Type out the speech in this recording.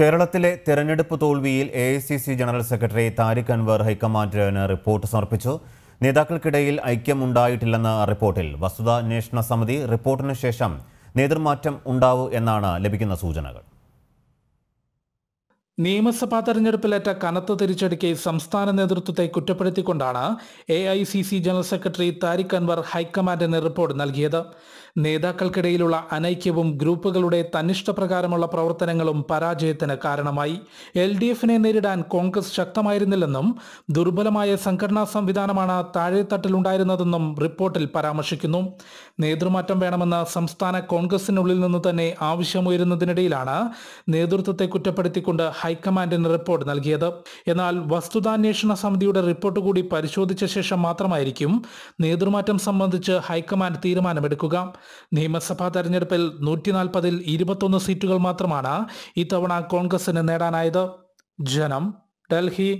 കേരളത്തിലെ തെരഞ്ഞെടുപ്പ് തോൽവിയിൽ A I C C general secretary Tariq Anwar ഹൈക്കമാൻഡിന് റിപ്പോർട്ട് സമർപ്പിച്ചു നേതാക്കൾക്കിടയിൽ ഐക്യമുണ്ടായിട്ടില്ലെന്ന റിപ്പോർട്ടിൽ വസ്തുതാന്വേഷണ സമിതി റിപ്പോർട്ടിന് ശേഷം നേതൃമാറ്റം ഉണ്ടാവൂ എന്നാണ് ലഭിക്കുന്ന സൂചനകൾ നിയമസഭാ തെരഞ്ഞെടുപ്പിലേറ്റ കനത്ത തിരിച്ചടിക്ക് സംസ്ഥാന നേതൃത്വത്തെ കുറ്റപ്പെടുത്തിക്കൊണ്ടാണ് A I C C general secretary Tariq Anwar ഹൈക്കമാൻഡിന് റിപ്പോർട്ട് നൽകിയത് നേതാക്കൾക്കിടയിലുള്ള അനൈക്യവും ഗ്രൂപ്പുകളുടെ തന്നിഷ്ടപ്രകാരമുള്ള പ്രവർത്തനങ്ങളും പരാജയത്തിന് കാരണമായി എൽ ഡി എഫിനെ നേരിടാൻ കോൺഗ്രസ് ശക്തമായിരുന്നില്ലെന്നും ദുർബലമായ സംഘടനാ സംവിധാനമാണ് താഴെത്തട്ടിലുണ്ടായിരുന്നതെന്നും റിപ്പോർട്ടിൽ പരാമർശിക്കുന്നു നേതൃമാറ്റം വേണമെന്ന സംസ്ഥാന കോൺഗ്രസിനുള്ളിൽ നിന്ന് തന്നെ ആവശ്യമുയരുന്നതിനിടയിലാണ് നേതൃത്വത്തെ കുറ്റപ്പെടുത്തിക്കൊണ്ട് ഹൈ ഹൈക്കമാൻഡിന് റിപ്പോർട്ട് നൽകിയത് എന്നാൽ വസ്തുതാന്വേഷണ സമിതിയുടെ റിപ്പോർട്ട് കൂടി പരിശോധിച്ച ശേഷം മാത്രമായിരിക്കും നേതൃമാറ്റം സംബന്ധിച്ച് ഹൈക്കമാൻഡ് തീരുമാനമെടുക്കുക നിയമസഭാ തെരഞ്ഞെടുപ്പിൽ നൂറ്റിനാൽപ്പതിൽ ഇരുപത്തൊന്ന് സീറ്റുകൾ മാത്രമാണ് ഇത്തവണ കോൺഗ്രസിന് നേടാനായത് ജനം ഡൽഹി